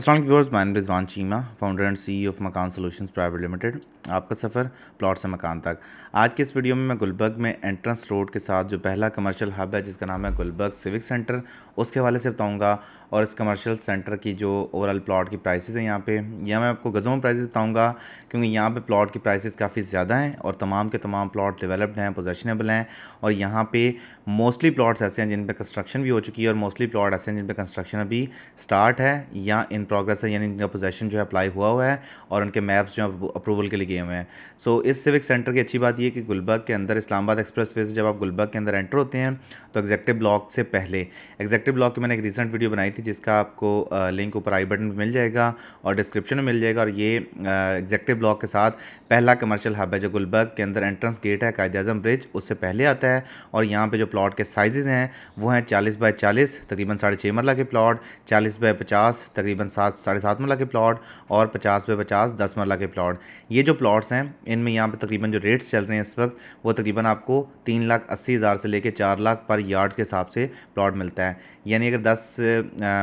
Assalamu viewers, my name is Van Chima, founder and CEO of Makan Solutions Private Limited. आपका सफ़र plot से मकान तक आज के इस वीडियो में मैं गुलबर्ग में एंट्रेंस रोड के साथ जो पहला कमर्शियल हब है जिसका नाम है गुलबर्ग सिविक सेंटर उसके हवाले से बताऊंगा और इस कमर्शियल सेंटर की जो ओवरऑल प्लॉट की प्राइसेस हैं यहाँ पे यह मैं आपको गज़ों में प्राइसेस बताऊंगा क्योंकि यहाँ पे प्लॉट की प्राइसेस काफ़ी ज़्यादा हैं और तमाम के तमाम प्लॉट डेवलप्ड हैं पोजेशनेबल हैं और यहाँ पे मोस्टली प्लॉट्स ऐसे हैं जिन पर कंस्ट्रक्शन भी हो चुकी है और मोस्टली प्लॉट ऐसे हैं जिन पर कंस्ट्रक्शन अभी स्टार्ट है या इन प्रोग्रेस है यानी इनका पोजेशन जो है अप्लाई हुआ हुआ है और उनके मैप्स जो है अप्रूवल के लिए दिए हुए हैं सो इस सिविक सेंटर की अच्छी बात यह कि गुलबर्ग के अंदर इस्लामाबाद एक्सप्रेस वे से जब आप गुलबर्ग के अंदर एंटर होते हैं तो एग्जैक्टिव ब्लॉक से पहले एग्जैक्टिव ब्लॉक की मैंने एक रिसेंट वीडियो बनाई थी जिसका आपको लिंक ऊपर आई बटन मिल जाएगा और डिस्क्रिप्शन में मिल जाएगा और ये एग्जैक्टिव ब्लॉक के साथ पहला कमर्शियल हब है जो गुलबर्ग के अंदर एंट्रेंस गेट है कायद अजम ब्रिज उससे पहले आता है और यहाँ पर जो प्लॉट के साइजेज़ हैं वो हैं चालीस बाय चालीस तकरीबन साढ़े छः मरला के प्लाट चालीस बाय पचास तकरीबन सात साढ़े सात मरला के प्लाट और पचास बाय पचास दस मरला के प्लाट ये जो प्लॉट्स हैं इनमें यहाँ पे तकरीबन जो रेट्स चल रहे हैं इस वक्त वो तकरीबन आपको तीन लाख अस्सी हज़ार से लेके चार लाख पर यार्ड के हिसाब से प्लॉट मिलता है यानी अगर दस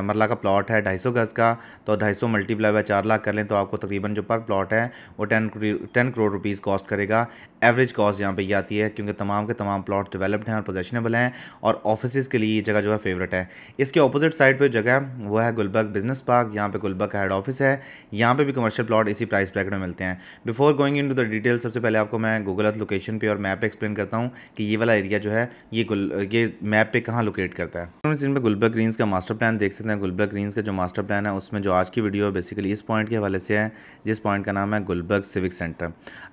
मरला का प्लॉट है ढाई सौ गज़ का तो ढाई सौ मल्टीप्लाई बाय चार लाख कर लें तो आपको तकरीबन जो पर प्लॉट है वो ten ten crore rupees cost करेगा एवरेज कॉस्ट यहाँ पर ये आती है क्योंकि तमाम के तमाम प्लॉट डेवलप्ड हैं और पोजेशनेबल हैं और ऑफिस के लिए ये जगह जो है फेवरेट है इसके अपोजिट साइड पर जगह है वो है गुलबर्ग बिजनेस पार्क यहाँ पर गुलबर्ग का हेड ऑफिस है यहाँ पर भी कमर्शियल प्लॉट इसी प्राइस ब्रैकेट में मिलते हैं before before going into the detail सबसे पहले आपको मैं गूगल अर्थ लोकेशन पे और मैप पे एक्सप्लेन करता हूँ कि ये वाला एरिया जो है ये ये मैप पे कहाँ लोकेट करता है जिन पर गुलबर्ग ग्रीन्स का मास्टर प्लान देख सकते हैं गुलबर्ग ग्रीन्स का जो मास्टर प्लान है उसमें जो आज की वीडियो बेसिकली इस पॉइंट के हवाले से है जिस पॉइंट का नाम है गुलबर्ग सिविक सेंटर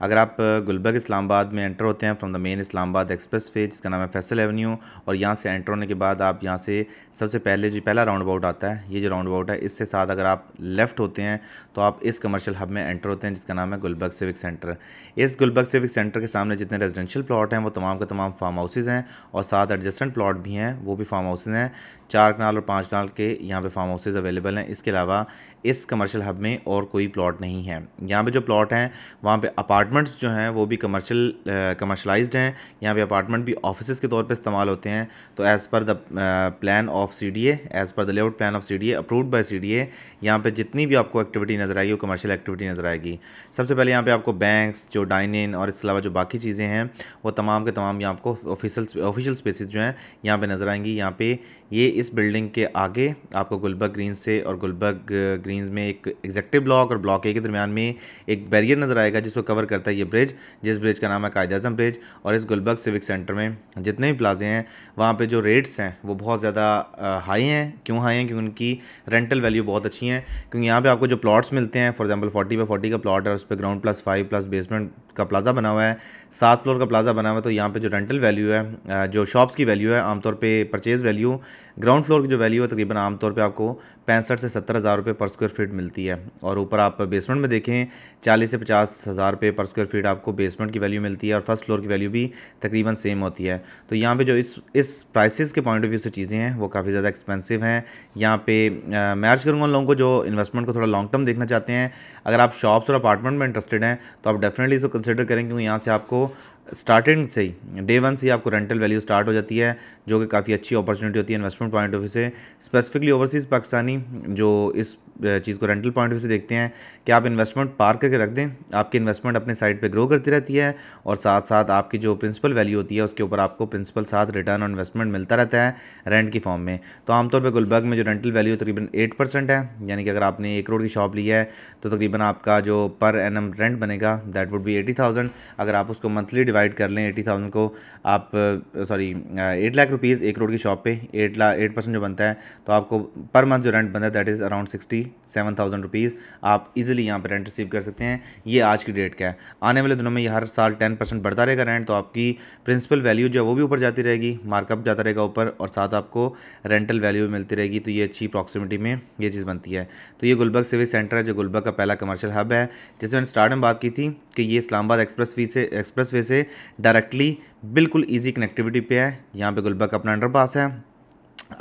अगर आप गुलबर्ग इस्लामाबाद में एंटर होते हैं from the main Islamabad expressway जिसका नाम है फैसल एवेन्यू और यहाँ से एंटर होने के बाद आप यहाँ से सबसे पहले जो पहला राउंड अबाउट आता है ये जो राउंड अबाउट है इससे साथ अगर आप लेफ्ट होते हैं तो आप इस कमर्शियल हब में एंटर होते हैं जिसका नाम है गुलबर्ग सिविक सेंटर इस गुलबर्ग सिविक सेंटर के सामने जितने रेजिडेंशियल प्लाट हैं वो तमाम के तमाम फार्म हाउसेज़ हैं और साथ एडजस्टेंट प्लाट भी हैं वो भी फार्म हाउसेज़ हैं चार कनाल और पाँच कनाल के यहाँ पे फार्म हाउसेज़ अवेलेबल हैं इसके अलावा इस कमर्शियल हब में और कोई प्लॉट नहीं है यहाँ पे जो प्लॉट हैं वहाँ पे अपार्टमेंट्स जो हैं वो भी कमर्शियल कमर्शलाइज्ड हैं यहाँ पे अपार्टमेंट भी ऑफिस के तौर पे इस्तेमाल होते हैं तो as per the plan of C D as per the layout plan of C D A approved by C D A यहाँ पर जितनी भी आपको एक्टिविटी नज़र आएगी वो कमर्शियल एक्टिविटी नज़र आएगी सबसे पहले यहाँ पर आपको बैंक्स जो डाइन इन और इसके अलावा जो बाकी चीज़ें हैं वो तमाम के तमाम यहाँ आपको ऑफिशियल ऑफिशियल स्पेसिस जो हैं यहाँ पे नज़र आएंगी यहाँ पे ये इस बिल्डिंग के आगे आपको गुलबर्ग ग्रीन से और गुलबर्ग ग्रीन में एक एग्जेक्टिव ब्लॉक और ब्लॉक ए के दरमियान में एक बैरियर नज़र आएगा जिसको कवर करता है ये ब्रिज जिस ब्रिज का नाम है कायद अजम ब्रिज और इस गुलबर्ग सिविक सेंटर में जितने भी प्लाजे हैं वहाँ पर जो रेट्स हैं वो बहुत ज़्यादा हाई हैं क्यों हाई हैं क्योंकि उनकी रेंटल वैल्यू बहुत अच्छी है क्योंकि यहाँ पर आपको जो प्लाट्स मिलते हैं for example forty by forty का प्लाट है उस पर ground plus five plus basement का प्लाजा बना हुआ है सात फ्लोर का प्लाजा बना हुआ है तो यहाँ पर जो रेंटल वैल्यू है जो शॉप्स की वैल्यू है आमतौर पर परचेज़ वैल्यू ग्राउंड फ्लोर की जो वैल्यू है तकरीबन आमतौर पर आपको पैंसठ से सत्तर हज़ार रुपये पर स्क्वायर फीट मिलती है और ऊपर आप बेसमेंट में देखें चालीस से पचास हज़ार रुपये पर स्क्वायर फीट आपको बेसमेंट की वैल्यू मिलती है और फर्स्ट फ्लोर की वैल्यू भी तकरीबन सेम होती है तो यहाँ पे जो इस इस प्राइसेस के पॉइंट ऑफ व्यू से चीज़ें हैं वो काफ़ी ज़्यादा एक्सपेंसिव हैं यहाँ पे मैच करूँगा उन लोगों को जो इन्वेस्टमेंट को थोड़ा लॉन्ग टर्म देखना चाहते हैं अगर आप शॉप्स और अपार्टमेंट में इंटरेस्टेड हैं तो आप डेफिनेटली इसको कंसिडर करें क्योंकि यहाँ से आपको स्टार्टिंग से ही डे वन से ही आपको रेंटल वैल्यू स्टार्ट हो जाती है जो कि काफ़ी अच्छी अपॉर्चुनिटी होती है इन्वेस्टमेंट पॉइंट ऑफ व्यू से स्पेसिफिकली ओवरसीज़ पाकिस्तानी जो इस चीज़ को रेंटल पॉइंट व्यू से देखते हैं कि आप इन्वेस्टमेंट पार करके रख दें आपकी इन्वेस्टमेंट अपने साइड पे ग्रो करती रहती है और साथ साथ आपकी जो प्रिंसिपल वैल्यू होती है उसके ऊपर आपको प्रिंसिपल साथ रिटर्न ऑन इन्वेस्टमेंट मिलता रहता है रेंट की फॉर्म में तो आमतौर पर गुलबर्ग में जो रेंटल वैल्यू तकरीबन एट परसेंट है यानी कि अगर आपने एक करोड़ की शॉप ली है तो तकरीबन आपका जो पर एन एम रेंट बनेगा that would be eighty thousand अगर आप उसको मंथली डिवाइड कर लें एटी थाउजेंड को आप सॉरी एट लाख रुपीज़ एक करोड़ की शॉप पर एट ला एट परसेंट जो बनता है तो आपको पर मंथ जो रेंट बनता है that is around sixty monthly seven thousand rupees आप इजीली यहाँ पर रेंट रिसीव कर सकते हैं ये आज की डेट का है आने वाले दिनों में ये हर साल टेन परसेंट बढ़ता रहेगा रेंट तो आपकी प्रिंसिपल वैल्यू जो है वो भी ऊपर जाती रहेगी मार्कअप जाता रहेगा ऊपर और साथ आपको रेंटल वैल्यू भी मिलती रहेगी तो ये अच्छी प्रॉक्सिमिटी में ये चीज़ बनती है तो ये गुलबर्ग सिविल सेंटर है जो गुलबर्ग का पहला कमर्शल हब है जिससे मैंने स्टार्ट में बात की थी कि ये इस्लामाबाद एक्सप्रेस वे से एक्सप्रेस वे से डायरेक्टली बिल्कुल ईजी कनेक्टिविटी पर है यहाँ पर गुलबर्ग अपना अंडरपास है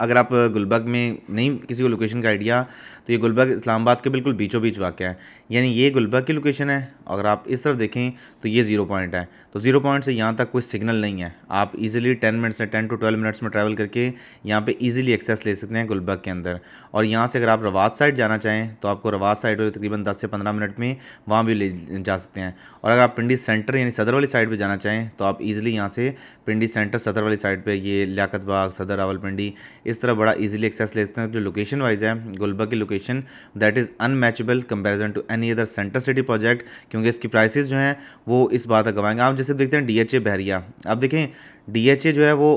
अगर आप गुलबर्ग में नहीं किसी को लोकेशन का आइडिया तो ये गुलबर्ग इस्लामाबाद के बिल्कुल बीचों बीच वाक़ है यानी ये गुलबर्ग की लोकेशन है अगर आप इस तरफ देखें तो ये जीरो पॉइंट है तो जीरो पॉइंट से यहाँ तक कोई सिग्नल नहीं है आप इजीली टेन मिनट्स से टेन टू ट्वेल्व मिनट्स में ट्रैवल करके यहाँ पे इजीली एक्सेस ले सकते हैं गुलबर्ग के अंदर और यहाँ से अगर आप रवाज साइड जाना चाहें तो आपको रवाज साइड पर तकरीबन दस से पंद्रह मिनट में वहाँ भी ले जा सकते हैं और अगर आप पिंडी सेंटर यानी सदर वाली साइड पर जाना चाहें तो आप ईज़िली यहाँ से पिंडी सेंटर सदर वाली साइड पर ये लियाकत बाग सदर रावल इस तरह बड़ा ईजिली एक्सेस ले सकते हैं जो लोकेशन वाइज है गुलबर्ग की location location that is unmatchable comparison to any other centre city project क्योंकि इसकी प्राइसेस जो हैं वो इस बात का गवाएंगे आप जैसे देखते हैं डी बहरिया अब देखें डी जो है वो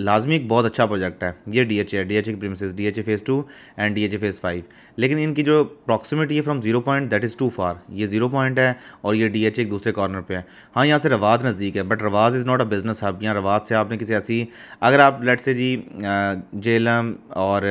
लाजमी एक बहुत अच्छा प्रोजेक्ट है ये D H A D H की premise D H A phase two and D H A phase five लेकिन इनकी जो अप्रॉक्सीमेटी है from zero point that is too far ये जीरो पॉइंट है और ये डी एच एक दूसरे कॉर्नर पे है हाँ यहाँ से रवाद नज़दीक है but Rawat is not a business hub यहाँ रवाद से आपने किसी ऐसी अगर आप लट से जी जेलम और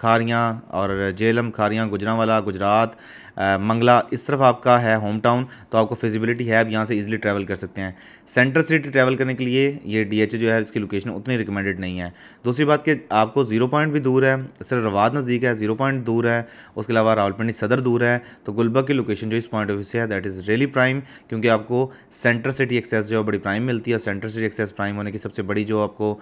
खारियाँ और जेलम खारियाँ वाला गुजरात मंगला इस तरफ आपका है होम टाउन तो आपको फिजिबिलिटी है आप यहाँ से इजीली ट्रैवल कर सकते हैं सेंट्रल सिटी ट्रैवल करने के लिए ये डी जो है इसकी लोकेशन उतनी रिकमेंडेड नहीं है दूसरी बात कि आपको जीरो पॉइंट भी दूर है सिर्फ रवाद नज़दीक है जीरो पॉइंट दूर है उसके अलावा रावलपिंडी सदर दूर है तो गुलबर्ग की लोकेशन जो इस पॉइंट ऑफ व्यू से है दैट इज़ रियली प्राइम क्योंकि आपको सेंट्रल सिटी एक्सेस जो है बड़ी प्राइम मिलती है और सेंट्रल सिटी एक्सेस प्राइम होने की सबसे बड़ी जो आपको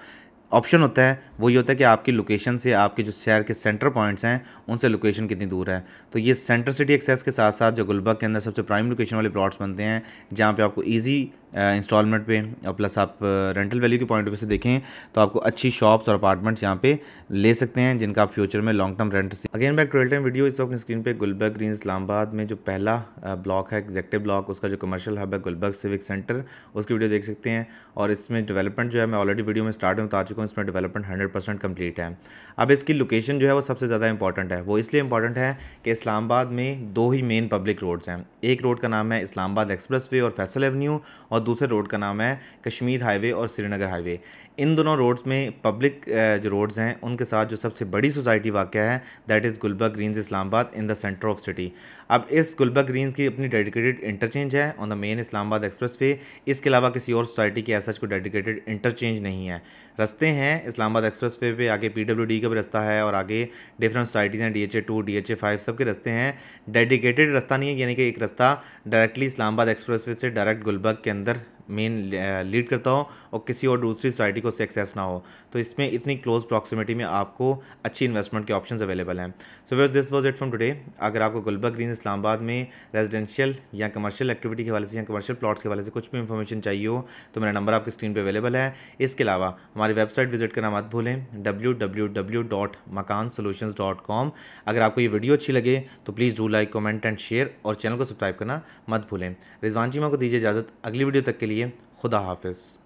ऑप्शन होता है वो ये होता है कि आपकी लोकेशन से आपके जो शहर के सेंटर पॉइंट्स हैं उनसे लोकेशन कितनी दूर है तो ये सेंटर सिटी एक्सेस के साथ साथ जो गुलबा के अंदर सबसे प्राइम लोकेशन वाले प्लॉट्स बनते हैं जहाँ पे आपको ईजी इंस्टॉलमेंट पे और प्लस आप रेंटल वैल्यू के पॉइंट ऑफ व्यू से देखें तो आपको अच्छी शॉप्स और अपार्टमेंट्स यहाँ पे ले सकते हैं जिनका आप फ्यूचर में long term rent again back twelve time video इस वक्त स्क्रीन पे गुलबर्ग ग्रीन इस्लामाबाद में जो पहला ब्लॉक है एग्जेक्टिव ब्लॉक उसका जो कमर्शियल हब है गुलबर्ग सिविक सेंटर उसकी वीडियो देख सकते हैं और इसमें डेवलपमेंट जो है मैं ऑलरेडी वीडियो में स्टार्ट में बता चुका हूँ इसमें डेवलपमेंट हंड्रेड परसेंट कम्प्लीट है अब इसकी लोकेशन जो है वो सबसे ज़्यादा इंपॉर्टेंट है वो इसलिए इंपॉर्टेंट है कि इस्लामाबाद में दो ही मेन पब्लिक रोड्स हैं एक रोड का नाम है इस्लामाबाद एक्सप्रेस वे और फैसल एवन्यू और और दूसरे रोड का नाम है कश्मीर हाईवे और श्रीनगर हाईवे इन दोनों रोड्स में पब्लिक जो रोड्स हैं उनके साथ जो सबसे बड़ी सोसाइटी वाक़ है that is Gulberg Greens Islamabad in the centre of city अब इस गुलबा ग्रीन्स की अपनी डेडिकेटेड इंटरचेंज है on the main Islamabad expressway इसके अलावा किसी और सोसाइटी की ऐसा कोई डेडिकेटेड इंटरचेंज नहीं है रस्ते हैं इस्लामाबाद एक्सप्रेस वे पर आगे पी डब्ल्यू डी का भी रस्ता है और आगे डिफरेंट सोसाइटीज़ हैं D H A two D H A five सबके रस्ते हैं डेडिकेटेड रास्ता नहीं है यानी कि एक रास्ता डायरेक्टली इस्लामाबाद एक्सप्रेस वे से डायरेक्ट गुलबर्ग के अंदर मेन लीड uh, करता हो और किसी और दूसरी सोसाइटी को एक्सेस ना हो तो इसमें इतनी क्लोज प्रॉक्सिमिटी में आपको अच्छी इन्वेस्टमेंट के ऑप्शन अवेलेबल हैं सो वेज this was it from today अगर आपको गुलबा ग्रीन इस्लामाबाद में रेजिडेंशियल या कमर्शियल एक्टिविटी के वाले से या कमर्शियल प्लॉट्स के वाले से कुछ भी इन्फॉर्मेशन चाहिए हो तो मेरा नंबर आपकी स्क्रीन पर अवेलेबल है इसके अलावा हमारी वेबसाइट विजिट करना मत भूलें डब्ल्यू अगर आपको ये वीडियो अच्छी लगे तो please do like comment and share और चैनल को सब्सक्राइब करना मत भूलें रिजवान जी को दीजिए इजाज़त अगली वीडियो तक के लिए लिए खुदा हाफिज़